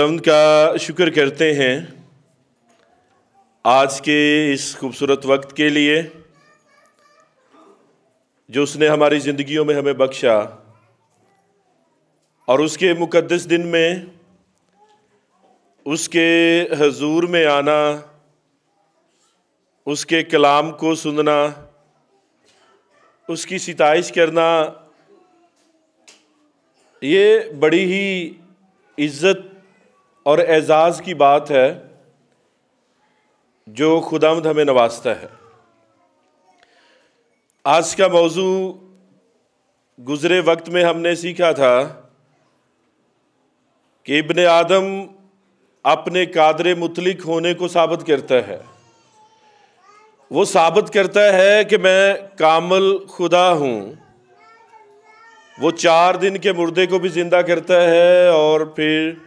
खुदावंद का शुक्र करते हैं आज के इस खूबसूरत वक्त के लिए जो उसने हमारी ज़िंदगियों में हमें बख्शा और उसके मुकद्दस दिन में उसके हजूर में आना उसके कलाम को सुनना उसकी सितइश करना ये बड़ी ही इज़्ज़त और एजाज़ की बात है जो खुदामद हमें नवाजता है आज का मौजू गुज़रे वक्त में हमने सीखा था कि इबन आदम अपने कादर मुतलिक होने को साबित करता है वो साबित करता है कि मैं कामल खुदा हूँ वो चार दिन के मुर्दे को भी ज़िंदा करता है और फिर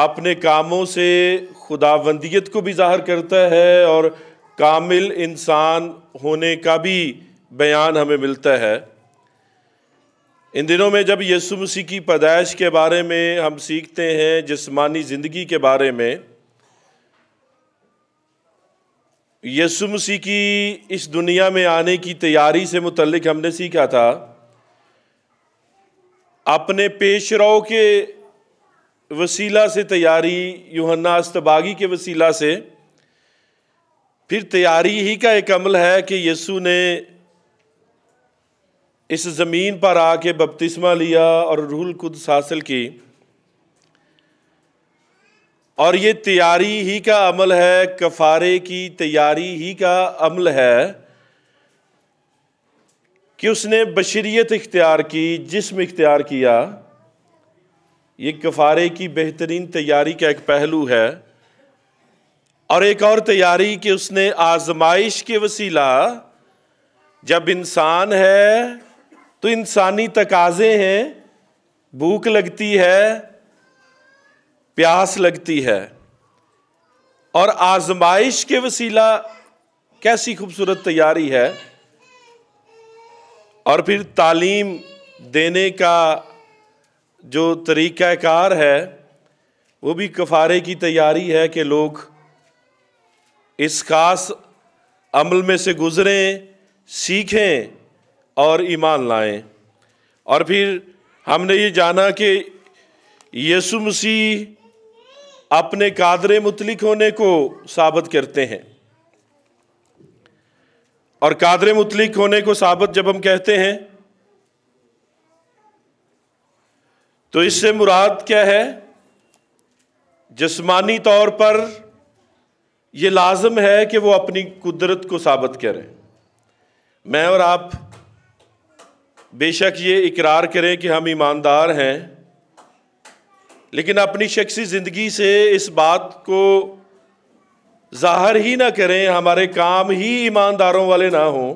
अपने कामों से खुदाबंदियत को भी ज़ाहर करता है और कामिल इंसान होने का भी बयान हमें मिलता है इन दिनों में जब यसु मसीह की पैदाइश के बारे में हम सीखते हैं जिस्मानी ज़िंदगी के बारे में यसु मसीह की इस दुनिया में आने की तैयारी से मुतलक हमने सीखा था अपने पेशरों के वसीला से तैयारी यूहन्ना अस्तबागी के वसीला से फिर तैयारी ही का एक अमल है कि यसु ने इस ज़मीन पर आके बपतिस्मा लिया और रूहुल कुद्स हासिल की और ये तैयारी ही का अमल है कफारे की तैयारी ही का अमल है कि उसने बशरीत इख्तियार की जिसम इख्तियार किया ये कफ़ारे की बेहतरीन तैयारी का एक पहलू है और एक और तैयारी कि उसने आजमाइश के वसीला जब इंसान है तो इंसानी तकाजे हैं भूख लगती है प्यास लगती है और आजमाइश के वसीला कैसी खूबसूरत तैयारी है और फिर तालीम देने का जो तरीक़ाकार है वो भी कफ़ारे की तैयारी है कि लोग इस खास अमल में से गुज़रें सीखें और ईमान लाएं और फिर हमने ये जाना कि यसु मसीह अपने कादर मुतलिक होने को साबित करते हैं और कादर मुतलिक होने को साबित जब हम कहते हैं तो इससे मुराद क्या है जिस्मानी तौर पर यह लाजम है कि वो अपनी कुदरत को साबित करें मैं और आप बेशक ये इकरार करें कि हम ईमानदार हैं लेकिन अपनी शख्सी ज़िंदगी से इस बात को ज़ाहर ही ना करें हमारे काम ही ईमानदारों वाले ना हों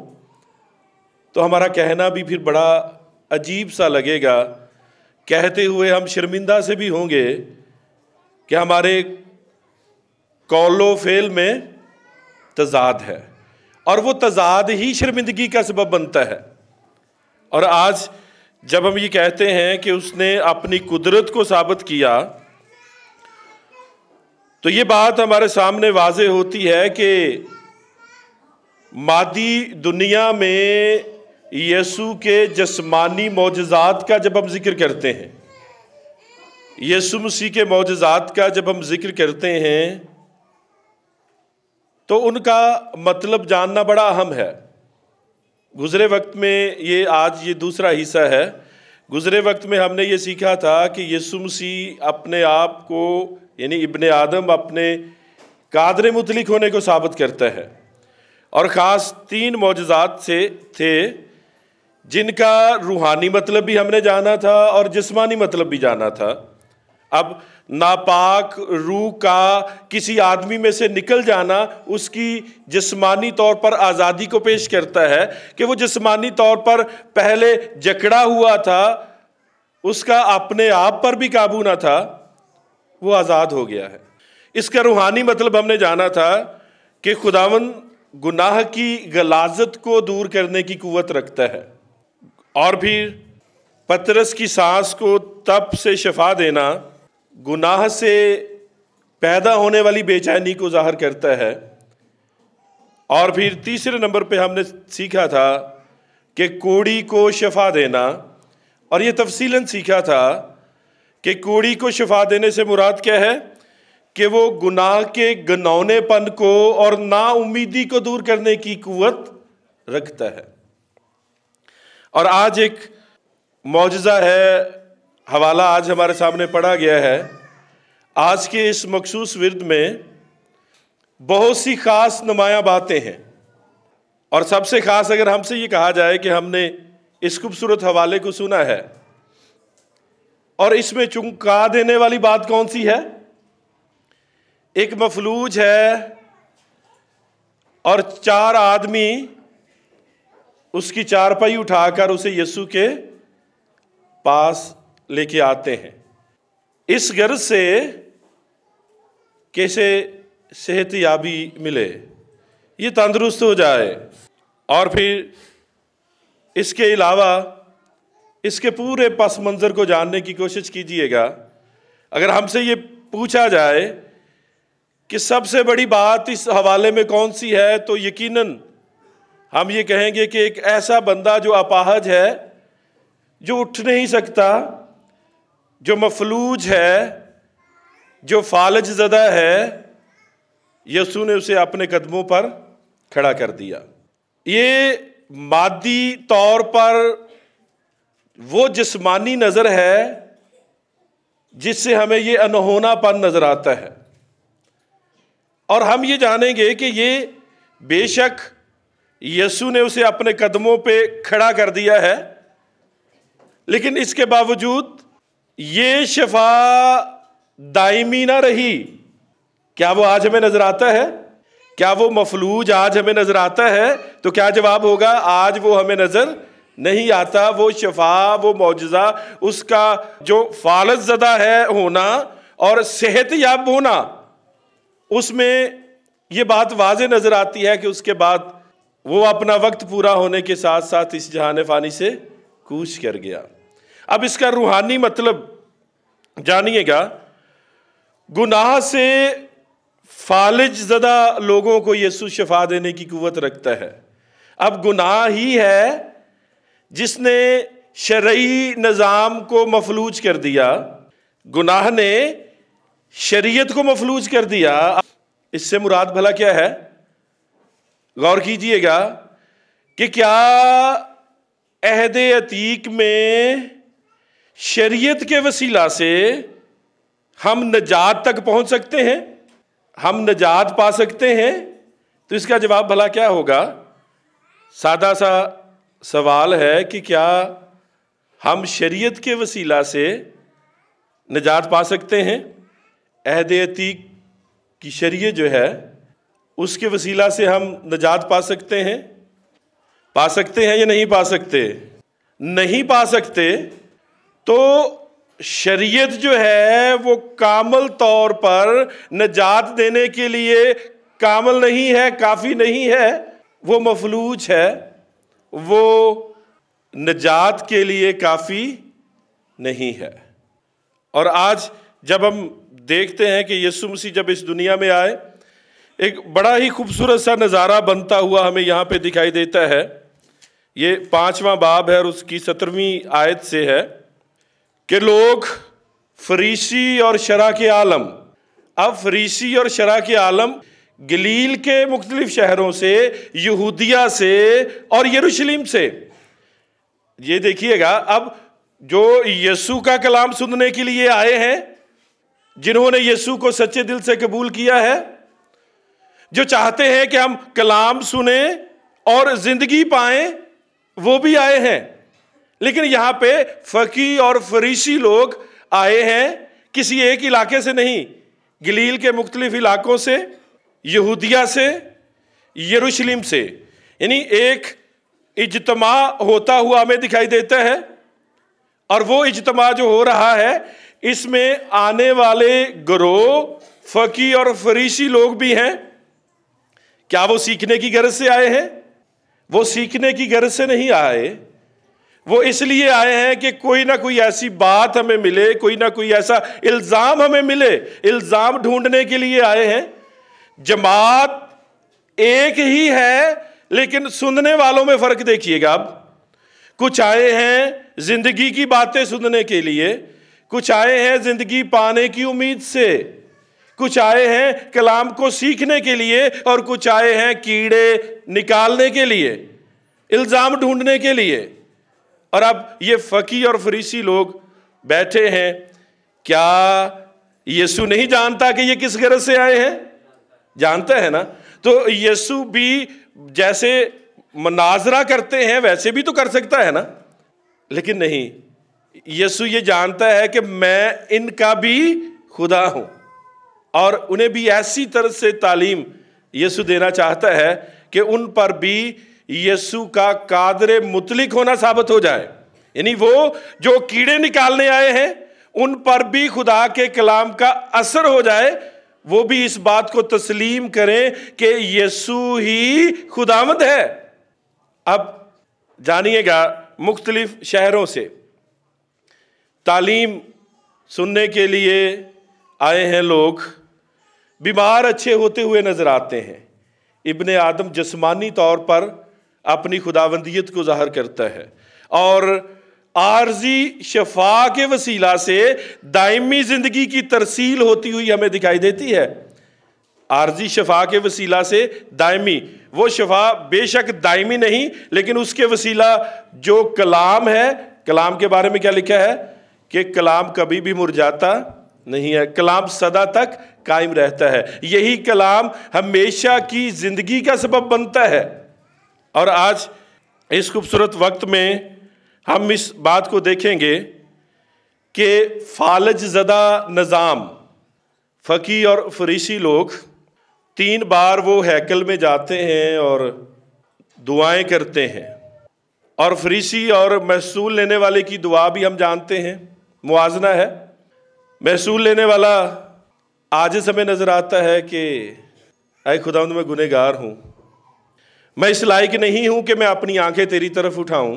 तो हमारा कहना भी फिर बड़ा अजीब सा लगेगा कहते हुए हम शर्मिंदा से भी होंगे कि हमारे कॉलोफेल फेल में तजाद है और वो तजाद ही शर्मिंदगी का सबब बनता है और आज जब हम ये कहते हैं कि उसने अपनी कुदरत को साबित किया तो ये बात हमारे सामने वाज होती है कि मादी दुनिया में यसु के जस्मानी मोजात का जब हम जिक्र करते हैं यसु मसीह के मोजात का जब हम जिक्र करते हैं तो उनका मतलब जानना बड़ा अहम है गुज़रे वक्त में ये आज ये दूसरा हिस्सा है गुज़रे वक्त में हमने ये सीखा था कि यसु मसीह अपने आप को यानी इबन आदम अपने कादर मुतलिक होने को साबित करता है और ख़ास तीन मोजात से थे जिनका रूहानी मतलब भी हमने जाना था और जिस्मानी मतलब भी जाना था अब नापाक रूह का किसी आदमी में से निकल जाना उसकी जिस्मानी तौर पर आज़ादी को पेश करता है कि वो जिस्मानी तौर पर पहले जकड़ा हुआ था उसका अपने आप पर भी काबू ना था वो आज़ाद हो गया है इसका रूहानी मतलब हमने जाना था कि खुदावन गुनाह की गलाजत को दूर करने की कुवत रखता है और फिर पतरस की सांस को तप से शफा देना गुनाह से पैदा होने वाली बेचैनी को जाहिर करता है और फिर तीसरे नंबर पे हमने सीखा था कि कोड़ी को शफा देना और ये तफसीला सीखा था कि कोड़ी को शफा देने से मुराद क्या है कि वो गुनाह के गनौनेपन को और नाउमीदी को दूर करने की कुवत रखता है और आज एक मुआजा है हवाला आज हमारे सामने पढ़ा गया है आज के इस मखसूस विरद में बहुत सी ख़ास नुमाया बातें हैं और सबसे ख़ास अगर हमसे ये कहा जाए कि हमने इस खूबसूरत हवाले को सुना है और इसमें चुंका देने वाली बात कौन सी है एक मफलूज है और चार आदमी उसकी चारपाई उठाकर उसे यीशु के पास लेके आते हैं इस गर्ज से कैसे सेहत याबी मिले ये तंदुरुस्त हो जाए और फिर इसके अलावा इसके पूरे पस मंज़र को जानने की कोशिश कीजिएगा अगर हमसे ये पूछा जाए कि सबसे बड़ी बात इस हवाले में कौन सी है तो यकीनन हम ये कहेंगे कि एक ऐसा बंदा जो अपाहज है जो उठ नहीं सकता जो मफलूज है जो फालज ज़दा है यसु ने उसे अपने कदमों पर खड़ा कर दिया ये मादी तौर पर वो जिस्मानी नज़र है जिससे हमें ये अनहोनापन नज़र आता है और हम ये जानेंगे कि ये बेशक यसु ने उसे अपने कदमों पे खड़ा कर दिया है लेकिन इसके बावजूद ये शफा दायमी ना रही क्या वो आज हमें नजर आता है क्या वो मफलूज आज हमें नजर आता है तो क्या जवाब होगा आज वो हमें नजर नहीं आता वो शफा वो मुआजा उसका जो फालत ज़दा है होना और सेहत याब होना उसमें ये बात वाज नज़र आती है कि उसके बाद वो अपना वक्त पूरा होने के साथ साथ इस जहान फ़ानी से कूच कर गया अब इसका रूहानी मतलब जानिएगा गुनाह से फालिज ज़दा लोगों को यीशु शफा देने की कुवत रखता है अब गुनाह ही है जिसने शरय निज़ाम को मफलूज कर दिया गुनाह ने शरीयत को मफलूज कर दिया इससे मुराद भला क्या है गौर कीजिएगा कि क्या अहद अतीक में शरीयत के वसीला से हम नजात तक पहुंच सकते हैं हम नजात पा सकते हैं तो इसका जवाब भला क्या होगा सादा सा सवाल है कि क्या हम शरीयत के वसीला से नजात पा सकते हैं अहद अतीक की शरीय जो है उसके वसीला से हम नजात पा सकते हैं पा सकते हैं या नहीं पा सकते नहीं पा सकते तो शरीयत जो है वो कामल तौर पर नजात देने के लिए कामल नहीं है काफ़ी नहीं है वो मफलूज है वो नजात के लिए काफ़ी नहीं है और आज जब हम देखते हैं कि यीशु मसीह जब इस दुनिया में आए एक बड़ा ही खूबसूरत सा नज़ारा बनता हुआ हमें यहाँ पे दिखाई देता है ये पांचवा बाब है और उसकी सत्रहवीं आयत से है कि लोग फरीसी और शरा के आलम अब फरीसी और शरा के आलम गलील के मुख्तलिफ शहरों से यहूदिया से और यरूशलेम से ये देखिएगा अब जो यसु का कलाम सुनने के लिए आए हैं जिन्होंने यसु को सच्चे दिल से कबूल किया है जो चाहते हैं कि हम कलाम सुने और ज़िंदगी पाए वो भी आए हैं लेकिन यहाँ पे फ़की और फरीशी लोग आए हैं किसी एक इलाके से नहीं गलील के मुख्तलिफ इलाक़ों से यहूदिया से यरूशलेम से यानी एक इजतमा होता हुआ हमें दिखाई देता है और वो इजतमा जो हो रहा है इसमें आने वाले ग्रोह फ़की और फरीशी लोग भी हैं क्या वो सीखने की गरज से आए हैं वो सीखने की गरज से नहीं आए वो इसलिए आए हैं कि कोई ना कोई ऐसी बात हमें मिले कोई ना कोई ऐसा इल्ज़ाम हमें मिले इल्ज़ाम ढूंढने के लिए आए हैं जमात एक ही है लेकिन सुनने वालों में फ़र्क देखिएगा आप कुछ आए हैं ज़िंदगी की बातें सुनने के लिए कुछ आए हैं ज़िंदगी पाने की उम्मीद से कुछ आए हैं कलाम को सीखने के लिए और कुछ आए हैं कीड़े निकालने के लिए इल्ज़ाम ढूंढने के लिए और अब ये फ़की और फरीसी लोग बैठे हैं क्या यीशु नहीं जानता कि ये किस गरज से आए हैं जानता है ना तो यीशु भी जैसे मनाजरा करते हैं वैसे भी तो कर सकता है ना लेकिन नहीं यीशु ये जानता है कि मैं इनका भी खुदा हूं और उन्हें भी ऐसी तरह से तालीम यसु देना चाहता है कि उन पर भी यसु का कादर मुतलिक होना साबित हो जाए यानी वो जो कीड़े निकालने आए हैं उन पर भी खुदा के कलाम का असर हो जाए वो भी इस बात को तस्लीम करें कि यसु ही खुदामद है अब जानिएगा मुख्तलिफ शहरों से तालीम सुनने के लिए आए हैं लोग बीमार अच्छे होते हुए नज़र आते हैं इबन आदम जिसमानी तौर पर अपनी खुदावंदियत को ज़ाहर करता है और आर्जी शफा के वसीला से दायमी ज़िंदगी की तरसील होती हुई हमें दिखाई देती है आर्जी शफा के वसीला से दायमी वो शफा बेशक दायमी नहीं लेकिन उसके वसीला जो कलाम है कलाम के बारे में क्या लिखा है कि कलाम कभी भी मुरझाता नहीं है कलाम सदा तक कायम रहता है यही कलाम हमेशा की ज़िंदगी का सबब बनता है और आज इस खूबसूरत वक्त में हम इस बात को देखेंगे कि फालज ज़दा निज़ाम फ़की और फरीसी लोग तीन बार वो हैकल में जाते हैं और दुआएं करते हैं और फरीसी और महसूल लेने वाले की दुआ भी हम जानते हैं मुआजना है महसूल लेने वाला आज समय नज़र आता है कि आए खुदा मैं गुनहगार हूँ मैं इस लायक नहीं हूँ कि मैं अपनी आंखें तेरी तरफ उठाऊँ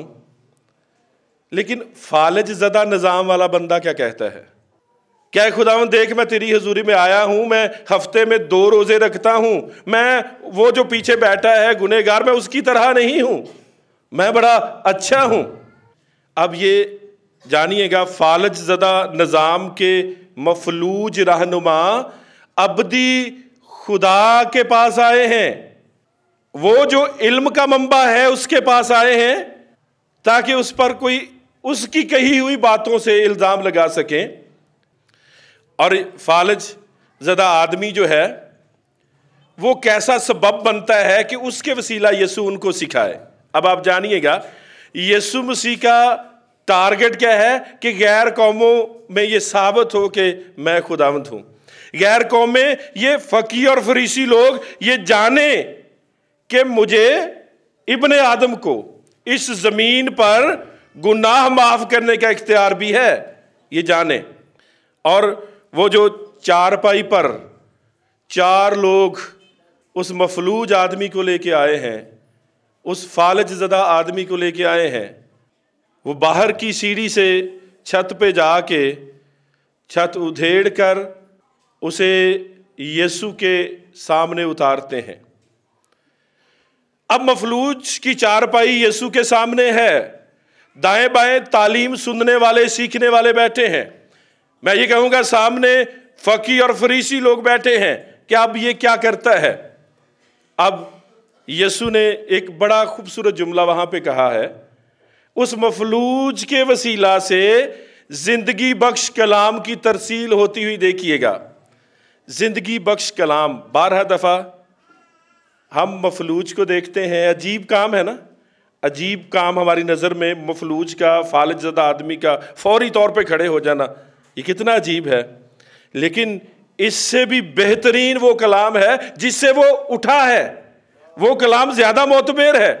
लेकिन फालज ज़दा निज़ाम वाला बंदा क्या कहता है क्या खुदावन देख मैं तेरी हजूरी में आया हूँ मैं हफ्ते में दो रोज़े रखता हूँ मैं वो जो पीछे बैठा है गुनहगार मैं उसकी तरह नहीं हूँ मैं बड़ा अच्छा हूँ अब ये जानिएगा फालज ज़दा निज़ाम के मफलूज रहनुमा अबदी खुदा के पास आए हैं वो जो इल्म का मंबा है उसके पास आए हैं ताकि उस पर कोई उसकी कही हुई बातों से इल्ज़ाम लगा सकें और फालज ज़दा आदमी जो है वो कैसा सबब बनता है कि उसके वसीला यसु उनको सिखाए अब आप जानिएगा यसु मसीह का टारगेट क्या है कि गैर कौमों में ये साबित हो कि मैं खुदावंत हूं गैर कौमें ये फ़कीर और फरीसी लोग ये जाने कि मुझे इबन आदम को इस ज़मीन पर गुनाह माफ़ करने का इख्तियार भी है ये जाने और वो जो चारपाई पर चार लोग उस मफलूज आदमी को लेके आए हैं उस फालज ज़दा आदमी को लेके आए हैं वो बाहर की सीढ़ी से छत पे जाके छत उधेड़ कर उसे यीशु के सामने उतारते हैं अब मफलूज की चारपाई यीशु के सामने है दाएं बाएं तालीम सुनने वाले सीखने वाले बैठे हैं मैं ये कहूँगा सामने फ़की और फरीसी लोग बैठे हैं कि अब ये क्या करता है अब यसु ने एक बड़ा खूबसूरत जुमला वहाँ पे कहा है उस मफलूज के वसीला से ज़िंदगी बख्श कलाम की तरसील होती हुई देखिएगा ज़िंदगी बख्श कलाम बारह दफ़ा हम मफलूज को देखते हैं अजीब काम है ना अजीब काम हमारी नज़र में मफलूज का फालज ज़दा आदमी का फौरी तौर पे खड़े हो जाना ये कितना अजीब है लेकिन इससे भी बेहतरीन वो कलाम है जिससे वो उठा है वो कलाम ज़्यादा मोतबेर है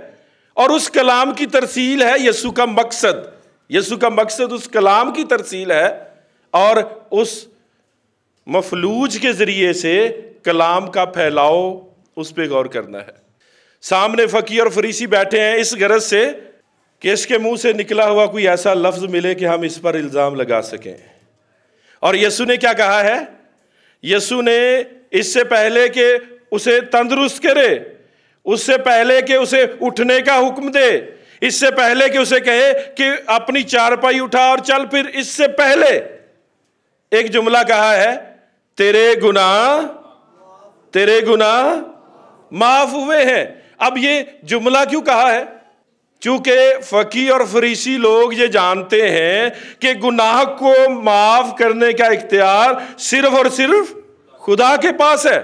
और उस कलाम की तरसील है यसु का मकसद यसु का मकसद उस कलाम की तरसील है और उस मफलूज के ज़रिए से कलाम का फैलाव उस पर गौर करना है सामने फ़कीर और फरीसी बैठे हैं इस गरज से कि इसके मुंह से निकला हुआ कोई ऐसा लफ्ज़ मिले कि हम इस पर इल्ज़ाम लगा सकें और यसु ने क्या कहा है यसु ने इससे पहले कि उसे तंदुरुस्त करे उससे पहले कि उसे उठने का हुक्म दे इससे पहले कि उसे कहे कि अपनी चारपाई उठा और चल फिर इससे पहले एक जुमला कहा है तेरे गुना तेरे गुना माफ हुए हैं अब ये जुमला क्यों कहा है चूंकि फकी और फरीसी लोग ये जानते हैं कि गुनाह को माफ करने का इख्तियार सिर्फ और सिर्फ खुदा के पास है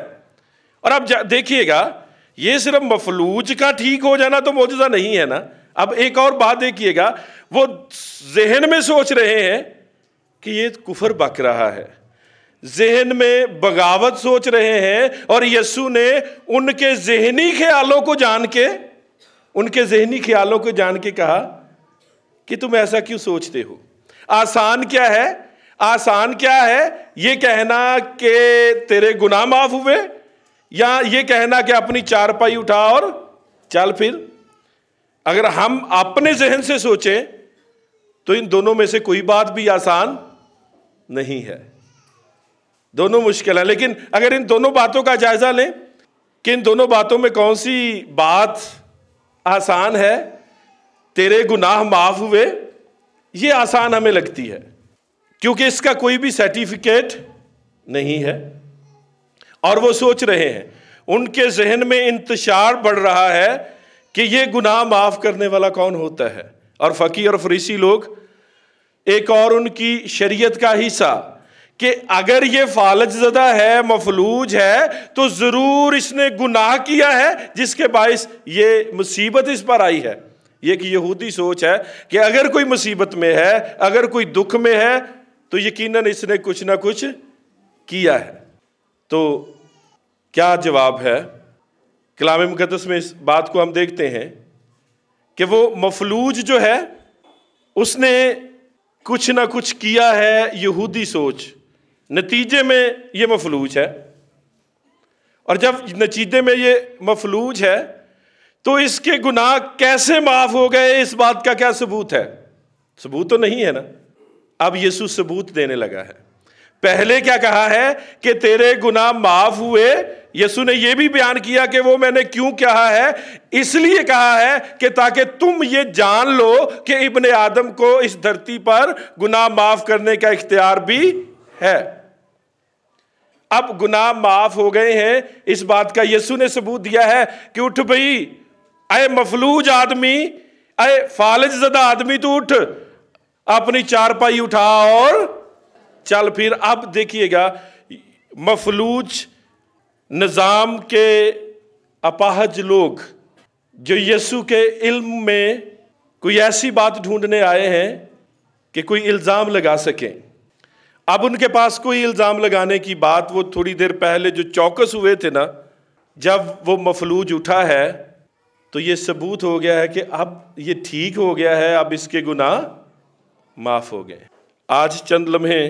और अब देखिएगा ये सिर्फ मफलूज का ठीक हो जाना तो मौजूदा नहीं है ना अब एक और बात देखिएगा वो जहन में सोच रहे हैं कि ये कुफर बक रहा है जहन में बगावत सोच रहे हैं और यसु ने उनके जहनी ख्यालों को जान के उनके जहनी ख्यालों को जान के कहा कि तुम ऐसा क्यों सोचते हो आसान क्या है आसान क्या है ये कहना कि तेरे गुनाह माफ हुए या ये कहना कि अपनी चारपाई उठा और चल फिर अगर हम अपने जहन से सोचें तो इन दोनों में से कोई बात भी आसान नहीं है दोनों मुश्किल है लेकिन अगर इन दोनों बातों का जायज़ा लें कि इन दोनों बातों में कौन सी बात आसान है तेरे गुनाह माफ हुए ये आसान हमें लगती है क्योंकि इसका कोई भी सर्टिफिकेट नहीं है और वो सोच रहे हैं उनके जहन में इंतशार बढ़ रहा है कि ये गुनाह माफ़ करने वाला कौन होता है और फ़कीर और फरीसी लोग एक और उनकी शरीयत का हिस्सा कि अगर ये फालज ज़दा है मफलूज है तो ज़रूर इसने गुनाह किया है जिसके बायस ये मुसीबत इस पर आई है ये एक यहूदी सोच है कि अगर कोई मुसीबत में है अगर कोई दुख में है तो यकीनन इसने कुछ ना कुछ किया है तो क्या जवाब है कलाम मुकदस में इस बात को हम देखते हैं कि वो मफलूज जो है उसने कुछ ना कुछ किया है यहूदी सोच नतीजे में ये मफलूज है और जब नतीजे में ये मफलूज है तो इसके गुनाह कैसे माफ़ हो गए इस बात का क्या सबूत है सबूत तो नहीं है ना अब यीशु सबूत देने लगा है पहले क्या कहा है कि तेरे गुनाह माफ हुए यसु ने यह भी बयान किया कि वो मैंने क्यों कहा है इसलिए कहा है कि ताकि तुम ये जान लो कि इबन आदम को इस धरती पर गुनाह माफ करने का इख्तियार भी है अब गुनाह माफ हो गए हैं इस बात का यसु ने सबूत दिया है कि उठ भई अय मफलूज आदमी अय फालज जदा आदमी तू उठ अपनी चारपाई उठा और चल फिर अब देखिएगा मफलूज निज़ाम के अपाहज लोग जो यसु के इल्म में कोई ऐसी बात ढूंढने आए हैं कि कोई इल्ज़ाम लगा सकें अब उनके पास कोई इल्ज़ाम लगाने की बात वो थोड़ी देर पहले जो चौकस हुए थे ना जब वो मफलूज उठा है तो ये सबूत हो गया है कि अब ये ठीक हो गया है अब इसके गुनाह माफ़ हो गए आज चंद लम्हे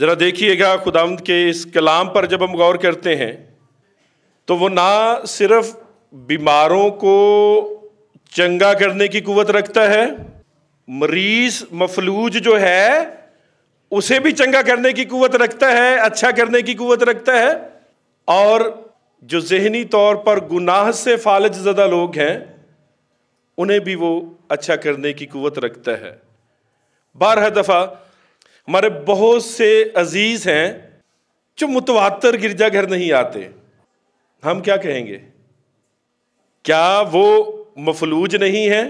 ज़रा देखिएगा खुदामद के इस कलाम पर जब हम गौर करते हैं तो वो ना सिर्फ बीमारों को चंगा करने की कुवत रखता है मरीज मफलूज जो है उसे भी चंगा करने की कुवत रखता है अच्छा करने की कुवत रखता है और जो जहनी तौर पर गुनाह से फालज ज़दा लोग हैं उन्हें भी वो अच्छा करने की कुवत रखता है बारह दफ़ा हमारे बहुत से अजीज़ हैं जो मुतवातर गिरजाघर नहीं आते हम क्या कहेंगे क्या वो मफलूज नहीं है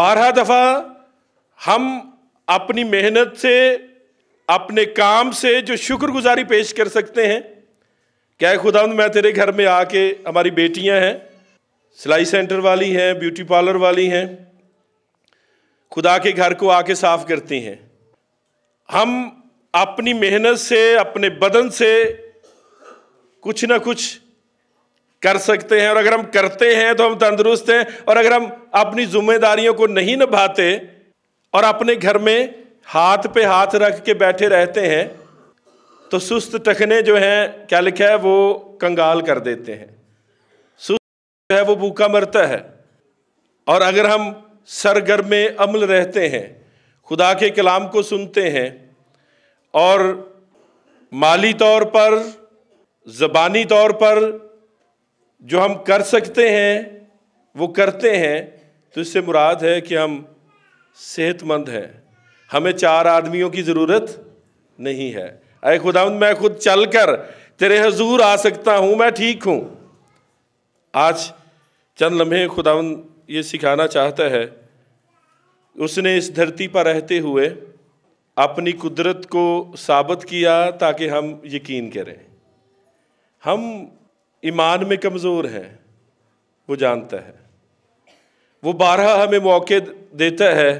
बारह दफ़ा हम अपनी मेहनत से अपने काम से जो शुक्रगुजारी पेश कर सकते हैं क्या खुदा मैं तेरे घर में आके हमारी बेटियां हैं सिलाई सेंटर वाली हैं ब्यूटी पार्लर वाली हैं खुदा के घर को आके साफ़ करती हैं हम अपनी मेहनत से अपने बदन से कुछ ना कुछ कर सकते हैं और अगर हम करते हैं तो हम तंदुरुस्त हैं और अगर हम अपनी जिम्मेदारियों को नहीं निभाते और अपने घर में हाथ पे हाथ रख के बैठे रहते हैं तो सुस्त टखने जो हैं क्या लिखा है वो कंगाल कर देते हैं सुस्त जो है वो भूखा मरता है और अगर हम सरगर्म अमल रहते हैं खुदा के कलाम को सुनते हैं और माली तौर पर ज़बानी तौर पर जो हम कर सकते हैं वो करते हैं तो इससे मुराद है कि हम सेहतमंद हैं हमें चार आदमियों की ज़रूरत नहीं है अरे खुदा मैं खुद चल कर तेरे हजूर आ सकता हूँ मैं ठीक हूँ आज चंद लम्हे खुदा ये सिखाना चाहता है उसने इस धरती पर रहते हुए अपनी कुदरत को साबित किया ताकि हम यकीन करें हम ईमान में कमज़ोर हैं वो जानता है वो बारह हमें मौके देता है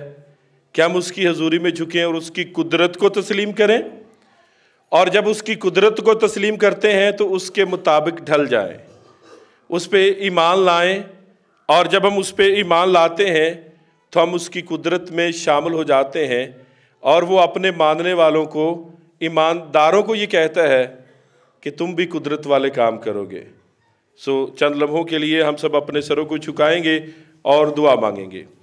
कि हम उसकी हजूरी में झुकें और उसकी कुदरत को तस्लीम करें और जब उसकी कुदरत को तस्लीम करते हैं तो उसके मुताबिक ढल जाएं उस पर ईमान लाएं और जब हम उस पर ईमान लाते हैं तो हम उसकी कुदरत में शामिल हो जाते हैं और वो अपने मानने वालों को ईमानदारों को ये कहता है कि तुम भी कुदरत वाले काम करोगे सो चंद लम्हों के लिए हम सब अपने सरों को झुकाएंगे और दुआ मांगेंगे